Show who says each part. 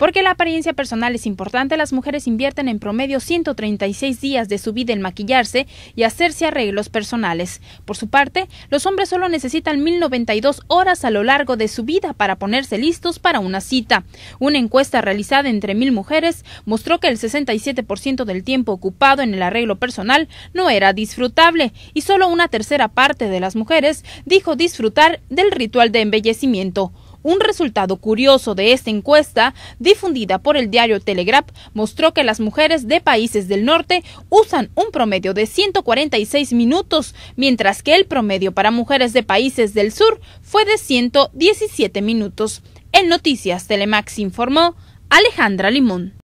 Speaker 1: Porque la apariencia personal es importante, las mujeres invierten en promedio 136 días de su vida en maquillarse y hacerse arreglos personales. Por su parte, los hombres solo necesitan 1092 horas a lo largo de su vida para ponerse listos para una cita. Una encuesta realizada entre mil mujeres mostró que el 67% del tiempo ocupado en el arreglo personal no era disfrutable y solo una tercera parte de las mujeres dijo disfrutar del ritual de embellecimiento. Un resultado curioso de esta encuesta, difundida por el diario Telegraph, mostró que las mujeres de países del norte usan un promedio de 146 minutos, mientras que el promedio para mujeres de países del sur fue de 117 minutos. En Noticias Telemax informó Alejandra Limón.